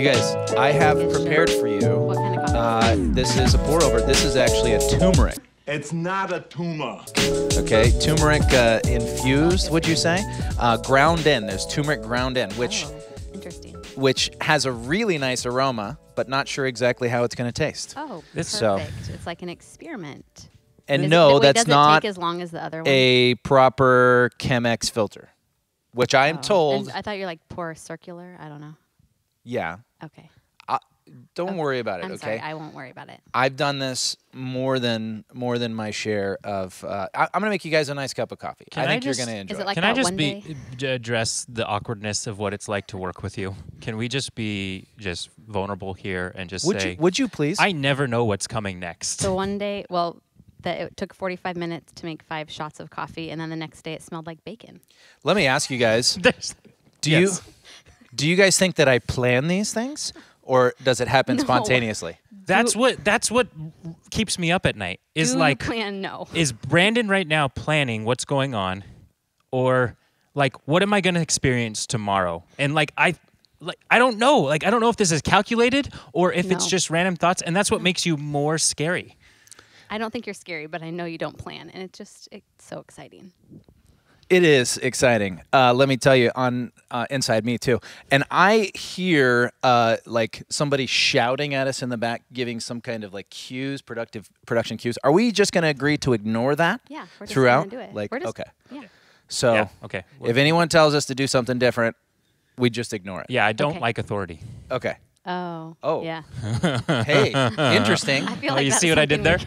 You guys, I have prepared for you. Uh, this is a pour over. This is actually a turmeric. It's not a tumor. Okay, turmeric uh, infused. Would you say? Uh, ground in. There's turmeric ground in, which Oh, interesting. which has a really nice aroma, but not sure exactly how it's going to taste. Oh, perfect. So- It's like an experiment. And Is it- no, wait, that's does not it take as long as the other one? a proper Chemex filter, which I am Oh, and told I thought you're like pour circular. I don't know. Yeah. Okay. I, don't okay. worry about it. I'm okay. Sorry, I won't worry about it. I've done this more than more than my share of. Uh, I, am gonna make you guys a nice cup of coffee. Can I think I just, you're gonna enjoy. Is it like Can I just be day? Uh, address the awkwardness of what it's like to work with you? Can we just be just vulnerable here and just would say? You, would you please? I never know what's coming next. So one day, well, that it took 45 minutes to make five shots of coffee, and then the next day it smelled like bacon. Let me ask you guys. do yes. you? Do you guys think that I plan these things or does it happen no. spontaneously? That's what that's what keeps me up at night. Is Do like plan no. Is Brandon right now planning what's going on or like what am I going to experience tomorrow? And like I like I don't know. Like I don't know if this is calculated or if no. it's just random thoughts and that's what makes you more scary. I don't think you're scary, but I know you don't plan and it just it's so exciting. It is exciting. Uh, let me tell you on uh, Inside Me too. And I hear uh, like somebody shouting at us in the back, giving some kind of like cues, productive production cues. Are we just going to agree to ignore that? Yeah, we're just throughout. Do it. Like just, okay, yeah. So yeah, okay, we're if anyone tells us to do something different, we just ignore it. Yeah, I don't okay. like authority. Okay. Oh. Oh. Yeah. hey, interesting. I feel oh, like oh, you see what I did there?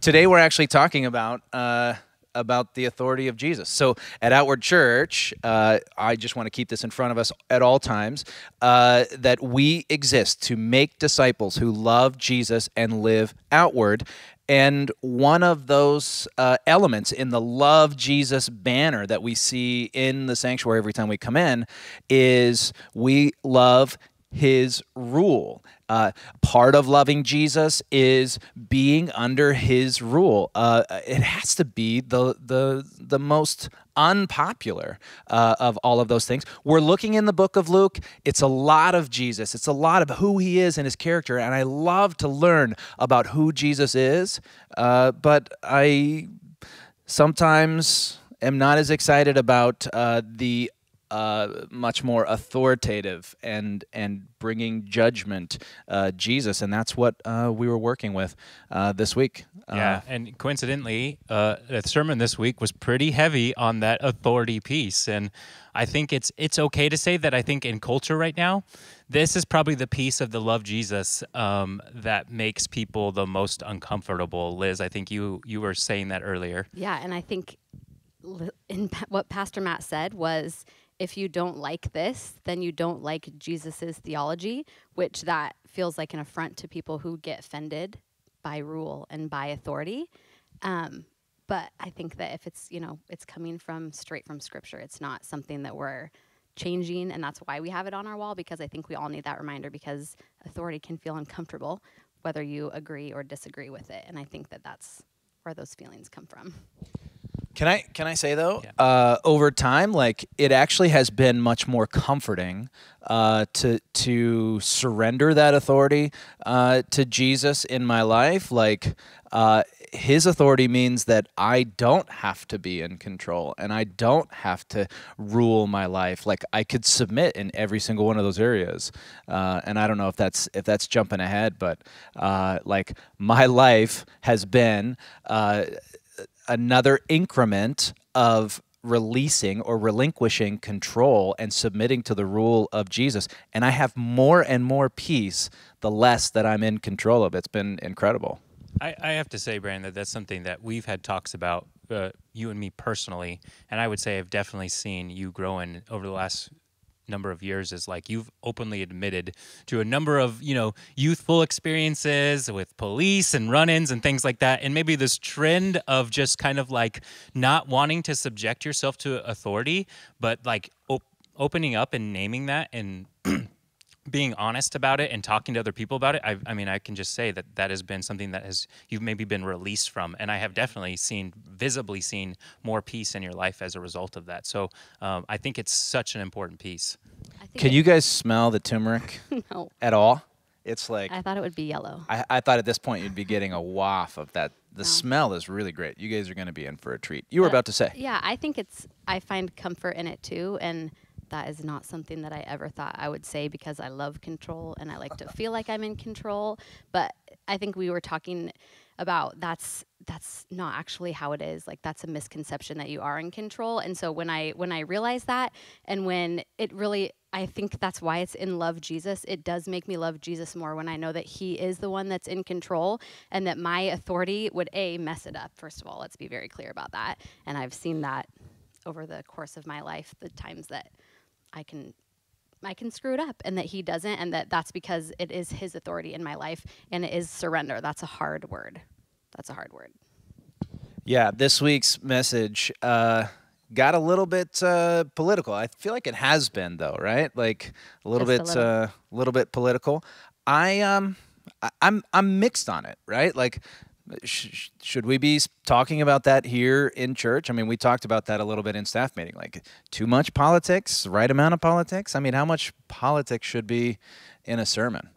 Today we're actually talking about uh, about the authority of Jesus. So at Outward Church, uh, I just want to keep this in front of us at all times uh, that we exist to make disciples who love Jesus and live outward. And one of those uh, elements in the Love Jesus banner that we see in the sanctuary every time we come in is we love his rule. Uh, part of loving Jesus is being under His rule. Uh, it has to be the the the most unpopular uh, of all of those things. We're looking in the book of Luke. It's a lot of Jesus. It's a lot of who He is and His character. And I love to learn about who Jesus is. Uh, but I sometimes am not as excited about uh, the uh, much more authoritative and and bringing judgment, uh, Jesus, and that's what uh, we were working with uh, this week. Uh, yeah, and coincidentally, uh, the sermon this week was pretty heavy on that authority piece, and I think it's it's okay to say that I think in culture right now, this is probably the piece of the love Jesus um, that makes people the most uncomfortable. Liz, I think you you were saying that earlier. Yeah, and I think in what Pastor Matt said was if you don't like this, then you don't like Jesus's theology, which that feels like an affront to people who get offended by rule and by authority. Um, but I think that if it's you know it's coming from straight from Scripture, it's not something that we're changing, and that's why we have it on our wall because I think we all need that reminder because authority can feel uncomfortable whether you agree or disagree with it, and I think that that's where those feelings come from. Can I can I say though? Yeah. Uh, over time, like it actually has been much more comforting uh, to to surrender that authority uh, to Jesus in my life. Like uh, His authority means that I don't have to be in control and I don't have to rule my life. Like I could submit in every single one of those areas. Uh, and I don't know if that's if that's jumping ahead, but uh, like my life has been another increment of releasing or relinquishing control and submitting to the rule of Jesus. And I have more and more peace the less that I'm in control of. It's been incredible. I, I have to say, Brandon, that that's something that we've had talks about, uh, you and me personally. And I would say I've definitely seen you growing over the last number of years is like you've openly admitted to a number of you know youthful experiences with police and run-ins and things like that and maybe this trend of just kind of like not wanting to subject yourself to authority but like op opening up and naming that and being honest about it and talking to other people about it, I, I, mean, I can just say that that has been something that has you've maybe been released from, and I have definitely seen visibly seen more peace in your life as a result of that. So um, I think it's such an important piece. Can you guys smell the turmeric? no. At all? It's like I thought it would be yellow. I, I thought at this point you'd be getting a waft of that. The no. smell is really great. You guys are going to be in for a treat. You were about to say. Yeah, I think it's. I find comfort in it too, and that is not something that I ever thought I would say because I love control and I like to feel like I'm in control. But I think we were talking about that's that's not actually how it is like that's a misconception that you are in control and so when i when i realize that and when it really i think that's why it's in love jesus it does make me love jesus more when i know that he is the one that's in control and that my authority would a mess it up first of all let's be very clear about that and i've seen that over the course of my life the times that I can I can screw it up and that he doesn't and that that's because it is his authority in my life and it is surrender. That's a hard word. That's a hard word. Yeah, this week's message uh, got a little bit uh, political. I feel like it has been though, right? Like a little Just bit a little. Uh, little bit political. I um I, I'm I'm mixed on it, right? Like should we be talking about that here in church? I mean, we talked about that a little bit in staff meeting. Like, too much politics, right amount of politics. I mean, how much politics should be in a sermon?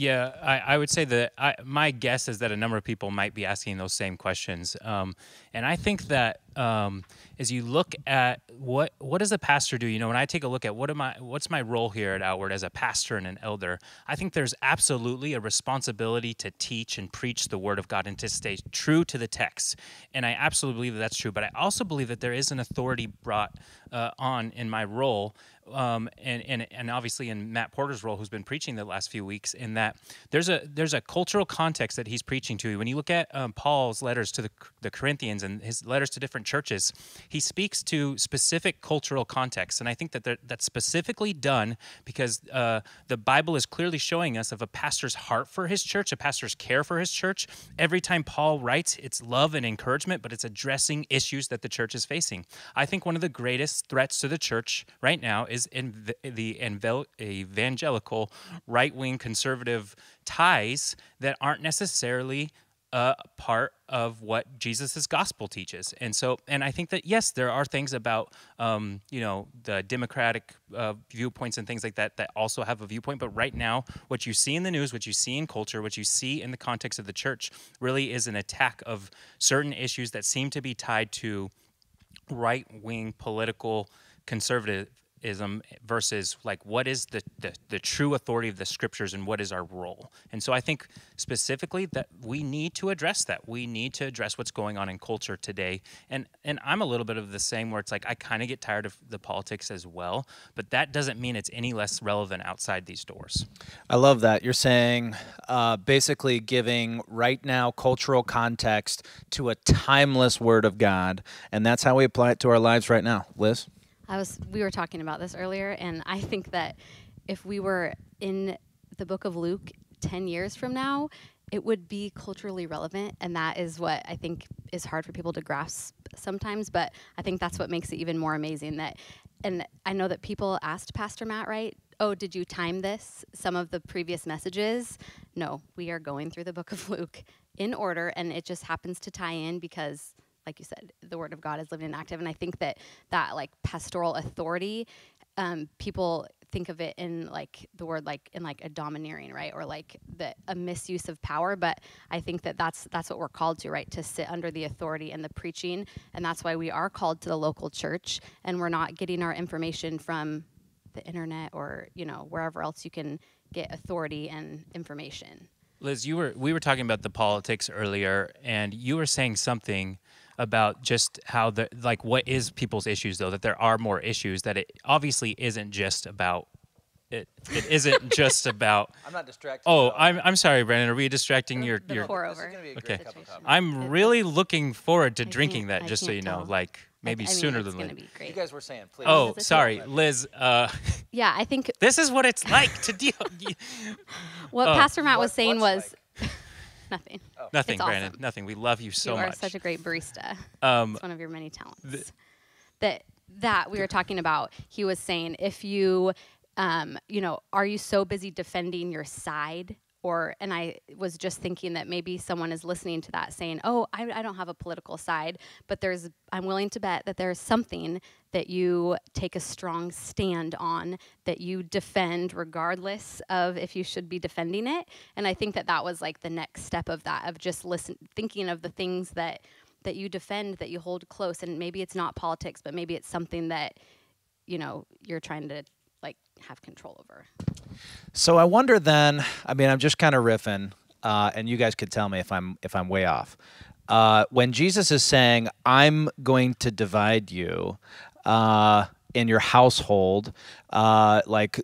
Yeah, I, I, would say that I, my guess is that a number of people might be asking those same questions, um, and I think that um, as you look at what what does a pastor do, you know, when I take a look at what am I, what's my role here at Outward as a pastor and an elder, I think there's absolutely a responsibility to teach and preach the Word of God and to stay true to the text, and I absolutely believe that that's true. But I also believe that there is an authority brought uh, on in my role um, and, and and obviously in Matt Porter's role, who's been preaching the last few weeks, in that there's a there's a cultural context that he's preaching to. When you look at um, Paul's letters to the, the Corinthians and his letters to different churches, he speaks to specific cultural contexts, and I think that that's specifically done because uh, the Bible is clearly showing us of a pastor's heart for his church, a pastor's care for his church. Every time Paul writes, it's love and encouragement, but it's addressing issues that the church is facing. I think one of the greatest threats to the church right now is is in the, the evangelical right wing conservative ties that aren't necessarily a part of what Jesus's gospel teaches. And so, and I think that yes, there are things about um, you know the democratic uh, viewpoints and things like that that also have a viewpoint. But right now, what you see in the news, what you see in culture, what you see in the context of the church, really is an attack of certain issues that seem to be tied to right wing political conservative versus like what is the, the, the true authority of the scriptures and what is our role and so i think specifically that we need to address that we need to address what's going on in culture today and and i'm a little bit of the same where it's like i kind of get tired of the politics as well but that doesn't mean it's any less relevant outside these doors i love that you're saying uh, basically giving right now cultural context to a timeless word of god and that's how we apply it to our lives right now liz I was we were talking about this earlier, and I think that if we were in the book of Luke 10 years from now, it would be culturally relevant. And that is what I think is hard for people to grasp sometimes. But I think that's what makes it even more amazing that, and I know that people asked Pastor Matt, right? Oh, did you time this? Some of the previous messages? No, we are going through the book of Luke in order, and it just happens to tie in because like you said, the word of God is living and active. And I think that that like pastoral authority, um, people think of it in like the word like in like a domineering right or like the a misuse of power but i think that that's that's what we're called to right to sit under the authority and the preaching and that's why we are called to the local church and we're not getting our information from the internet or you know wherever else you can get authority and information liz you were we were talking about the politics earlier and you were saying something about just how the like what is people's issues though that there are more issues that it obviously isn't just about it it isn't just about I'm not distracting. Oh, I'm I'm sorry, Brandon. Are we distracting your your pour over? Okay. I'm really looking forward to I drinking that. I just so you know, tell. like maybe I mean, sooner than later. You guys were saying, please. Oh, sorry, Liz. Uh, yeah, I think this is what it's like to deal. what uh, Pastor Matt what, was saying was. Like? Nothing. Oh. Nothing, it's Brandon. Awesome. Nothing. We love you so much. You are such a great barista. Um, it's one of your many talents. Th that that we were talking about. He was saying if you, um, you know, are you so busy defending your side or and i was just thinking that maybe someone is listening to that saying oh I, I, don't have a political side but there's i'm willing to bet that there's something that you take a strong stand on that you defend regardless of if you should be defending it and i think that that was like the next step of that of just listen thinking of the things that that you defend that you hold close and maybe it's not politics but maybe it's something that you know you're trying to have control over. So I wonder then. I mean, I'm just kind of riffing, uh, and you guys could tell me if I'm if I'm way off. Uh, when Jesus is saying, "I'm going to divide you uh, in your household," uh, like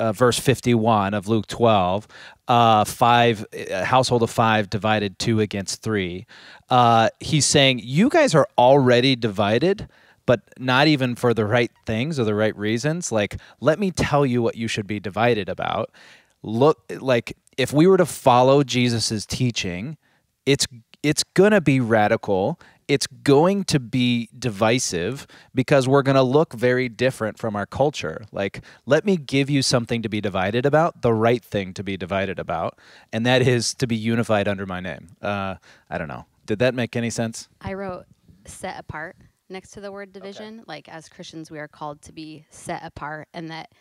uh, verse 51 of Luke 12, uh, five household of five divided two against three. he's saying, "You guys are already divided." but not even for the right things or the right reasons. Like, let me tell you what you should be divided about. Look, like, if we were to follow Jesus's teaching, it's it's gonna be radical. It's going to be divisive because we're going to look very different from our culture. Like, let me give you something to be divided about, the right thing to be divided about, and that is to be unified under my name. Uh, I don't know. Did that make any sense? I wrote set apart next to the word division. Okay. Like as Christians, we are called to be set apart, and that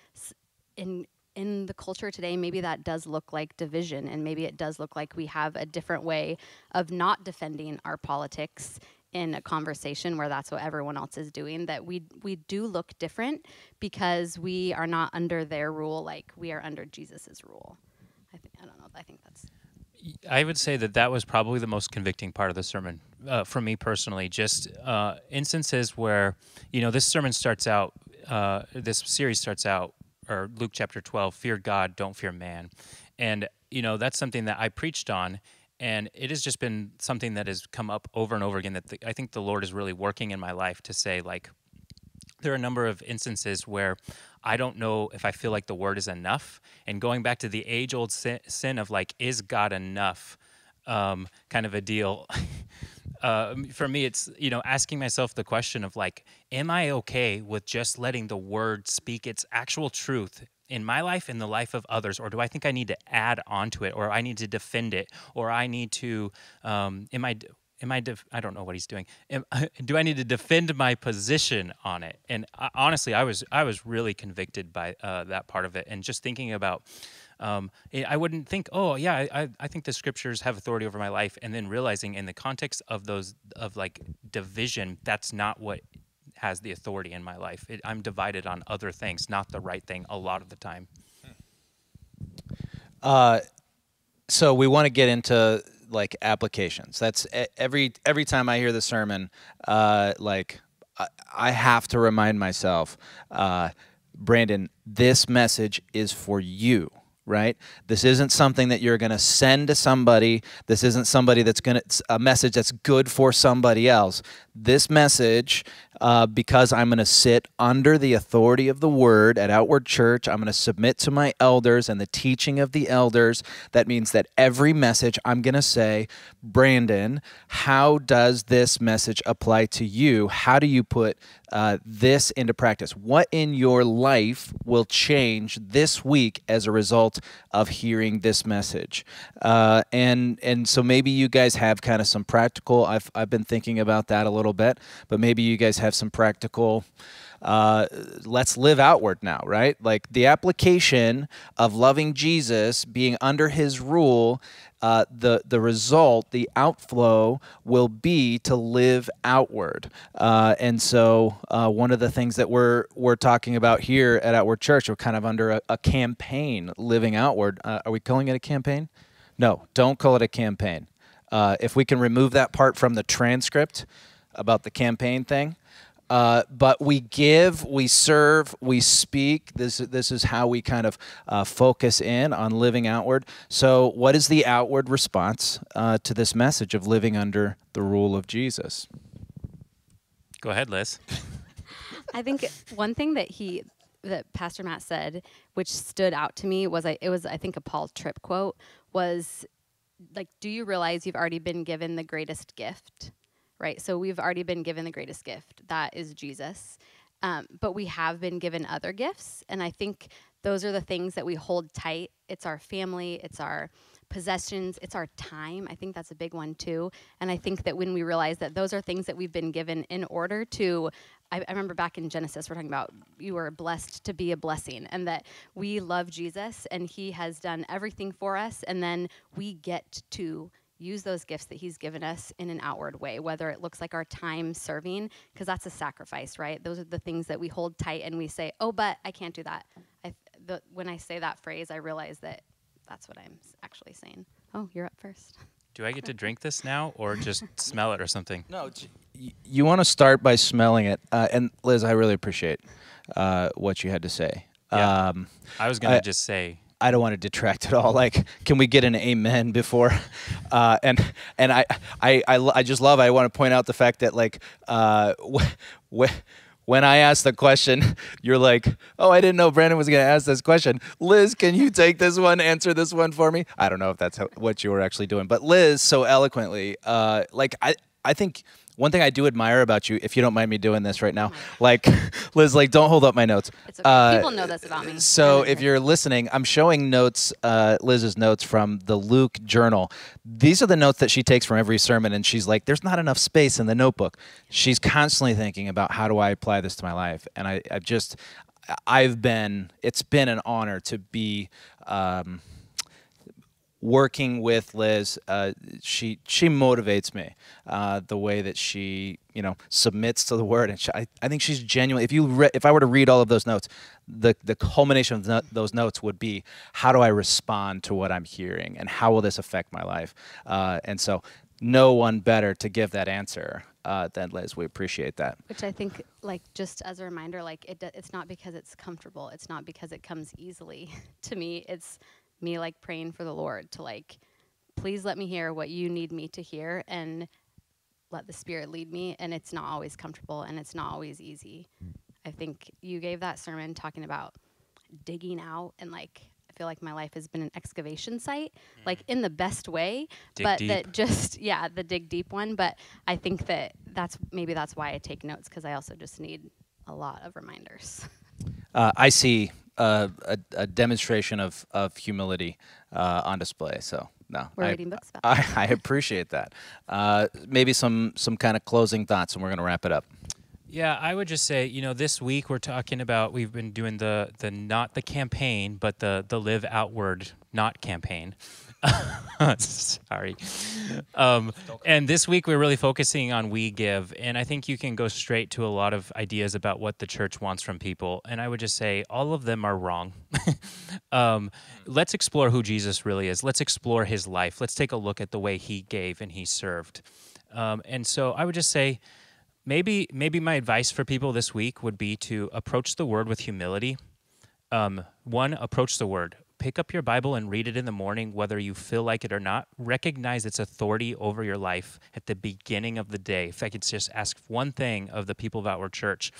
in in the culture today, maybe that does look like division, and maybe it does look like we have a different way of not defending our politics in a conversation where that's what everyone else is doing that we we do look different because we are not under their rule like we are under Jesus's rule. I think I don't know. I think that's I would say that that was probably the most convicting part of the sermon uh, for me personally. Just uh, instances where, you know, this sermon starts out, uh, this series starts out, or Luke chapter 12, fear God, don't fear man. And, you know, that's something that I preached on. And it has just been something that has come up over and over again that the, I think the Lord is really working in my life to say, like, there are a number of instances where I don't know if I feel like the word is enough. And going back to the age old sin, of like, is God enough? Um, kind of a deal. uh, for me, it's, you know, asking myself the question of like, am I okay with just letting the word speak its actual truth in my life, in the life of others? Or do I think I need to add onto it or I need to defend it or I need to, um, am I, am I? Def- I don't know what he's doing. Am, do I need to defend my position on it? And I, uh, honestly, I was I was really convicted by uh, that part of it, and just thinking about. Um, eh, I wouldn't think, oh yeah, I, I think the scriptures have authority over my life, and then realizing in the context of those of like division, that's not what has the authority in my life. It, I'm divided on other things, not the right thing, a lot of the time. Hmm. Uh, so we want to get into like applications. That's every every time I hear the sermon, uh, like I, I have to remind myself, uh, Brandon, this message is for you right? This isn't something that you're going to send to somebody. This isn't somebody that's going to a message that's good for somebody else this message uh, because I'm going to sit under the authority of the word at Outward Church. I'm going to submit to my elders and the teaching of the elders. That means that every message I'm going to say, Brandon, how does this message apply to you? How do you put uh, this into practice? What in your life will change this week as a result of hearing this message? Uh, and and so maybe you guys have kind of some practical. I've I've been thinking about that a little little bit, but maybe you guys have some practical. Uh, let's live outward now, right? Like the application of loving Jesus, being under his rule, uh, the, the result, the outflow will be to live outward. Uh, and so, uh, one of the things that we're, we're talking about here at Outward Church, we're kind of under a, a campaign, living outward. Uh, are we calling it a campaign? No, don't call it a campaign. Uh, if we can remove that part from the transcript, about the campaign thing. Uh, but we give, we serve, we speak. This, this is how we kind of uh, focus in on living outward. So, what is the outward response uh, to this message of living under the rule of Jesus? Go ahead, Liz. I think one thing that he, that Pastor Matt said, which stood out to me was I, it was I think a Paul Tripp quote was like, "Do you realize you've already been given the greatest gift?" right? So we've already been given the greatest gift that is Jesus. Um, but we have been given other gifts. And I think those are the things that we hold tight. It's our family, it's our possessions, it's our time. I think that's a big one too. And I think that when we realize that those are things that we've been given in order to, I, I remember back in Genesis, we're talking about you are blessed to be a blessing and that we love Jesus and he has done everything for us. And then we get to use those gifts that he's given us in an outward way whether it looks like our time serving because that's a sacrifice right those are the things that we hold tight and we say oh but i can't do that I, the, when i say that phrase i realize that that's what i'm actually saying oh you're up first do i get to drink this now or just smell it or something no you want to start by smelling it uh, and liz i really appreciate uh, what you had to say yeah. Um, i was going to just say I don't want to detract at all. Like, can we get an amen before? Uh, and and I, I, I I just love. I want to point out the fact that like uh, when I ask the question, you're like, oh, I didn't know Brandon was going to ask this question. Liz, can you take this one, answer this one for me? I don't know if that's how, what you were actually doing, but Liz so eloquently, uh, like I I think one thing I do admire about you, if you don't mind me doing this right now, oh like Liz, like don't hold up my notes. Okay. Uh, People know this about me. So if you're listening, I'm showing notes, uh, Liz's notes from the Luke Journal. These are the notes that she takes from every sermon, and she's like, "There's not enough space in the notebook." She's constantly thinking about how do I apply this to my life, and I, I just, I've been, it's been an honor to be. Um, working with Liz, uh, she she motivates me uh, the way that she you know submits to the word, and she, I, I think she's genuine. If you if I were to read all of those notes, the the culmination of the, those notes would be how do I respond to what I'm hearing, and how will this affect my life? Uh, and so, no one better to give that answer uh, then Liz. We appreciate that. Which I think, like, just as a reminder, like, it, it's not because it's comfortable. It's not because it comes easily to me. It's me like praying for the Lord to like, please let me hear what you need me to hear and let the Spirit lead me. And it's not always comfortable and it's not always easy. Hmm. I think you gave that sermon talking about digging out and like, I feel like my life has been an excavation site, mm. like in the best way, dig but deep. that just, yeah, the dig deep one. But I think that that's maybe that's why I take notes because I also just need a lot of reminders. Uh, I see a, a, a demonstration of, of humility uh, on display. So no, we're I, reading books about. I, I appreciate that. Uh, maybe some some kind of closing thoughts, and we're going to wrap it up. Yeah, I would just say, you know, this week we're talking about we've been doing the the not the campaign, but the the live outward not campaign. Sorry. Um, and this week we're really focusing on We Give. And I think you can go straight to a lot of ideas about what the church wants from people. And I would just say all of them are wrong. um, hmm. let's explore who Jesus really is. Let's explore his life. Let's take a look at the way he gave and he served. Um, and so I would just say, maybe maybe my advice for people this week would be to approach the word with humility. Um, one, approach the word pick up your Bible and read it in the morning, whether you feel like it or not. Recognize its authority over your life at the beginning of the day. If I could just ask one thing of the people of Outward Church,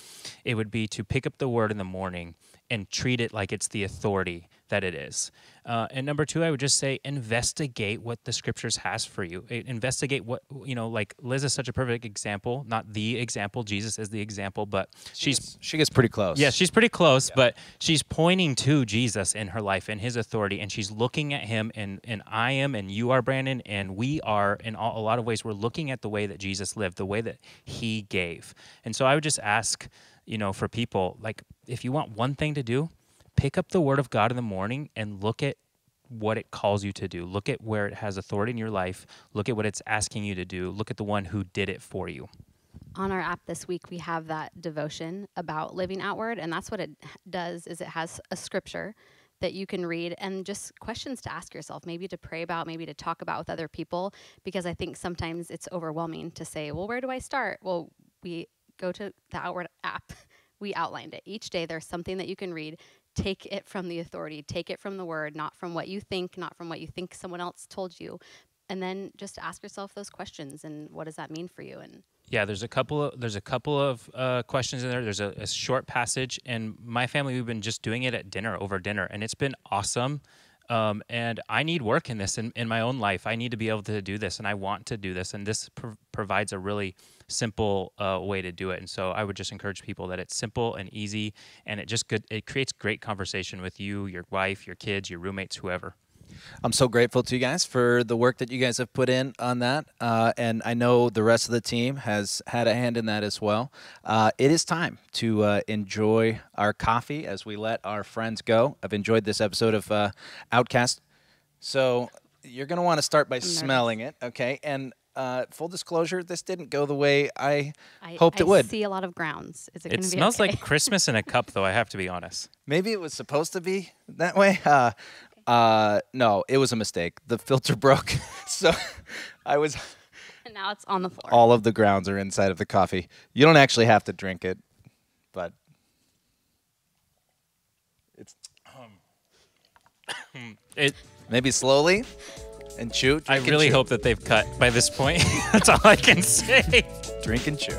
it would be to pick up the word in the morning and treat it like it's the authority that it is. Uh, and number two, I would just say investigate what the scriptures has for you. Investigate what you know. Like Liz is such a perfect example, not the example. Jesus is the example, but she she's gets, she gets pretty close. Yeah, she's pretty close, yeah. but she's pointing to Jesus in her life and His authority, and she's looking at Him, and and I am, and you are, Brandon, and we are. In all, a lot of ways, we're looking at the way that Jesus lived, the way that He gave, and so I would just ask you know, for people, like if you want one thing to do, pick up the word of God in the morning and look at what it calls you to do. Look at where it has authority in your life. Look at what it's asking you to do. Look at the one who did it for you. On our app this week, we have that devotion about living outward, and that's what it does is it has a scripture that you can read and just questions to ask yourself, maybe to pray about, maybe to talk about with other people because I think sometimes it's overwhelming to say, well, where do I start? Well, we go to the Outward app. We outlined it. Each day there's something that you can read. Take it from the authority, take it from the word, not from what you think, not from what you think someone else told you. And then just ask yourself those questions and what does that mean for you? And yeah, there's a couple of there's a couple of uh, questions in there. There's a, a short passage, and my family we've been just doing it at dinner over dinner, and it's been awesome. Um, and I need work in this in, in my own life. I need to be able to do this, and I want to do this. And this provides a really simple uh, way to do it. And so I would just encourage people that it's simple and easy, and it just good, it creates great conversation with you, your wife, your kids, your roommates, whoever. I'm so grateful to you guys for the work that you guys have put in on that. Uh, and I know the rest of the team has had a hand in that as well. Uh, it is time to uh, enjoy our coffee as we let our friends go. I've enjoyed this episode of uh, Outcast. So you're going to want to start by smelling it, okay? And uh, full disclosure, this didn't go the way I, I hoped I it would. I see a lot of grounds. Is it, it smells okay? like Christmas in a cup, though. I have to be honest. Maybe it was supposed to be that way. Uh, uh, no, it was a mistake. The filter broke, so I was. And now it's on the floor. All of the grounds are inside of the coffee. You don't actually have to drink it, but it's. Um, it maybe slowly and chew. I really chew. hope that they've cut by this point. That's all I can say. drink and chew.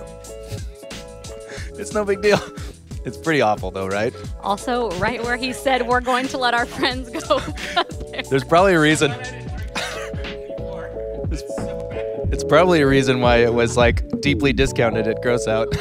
It's no big deal. It's pretty awful, though, right? Also, right where he said we're going to let our friends go. There's probably a reason. it's, it's probably a reason why it was like deeply discounted at Gross Out.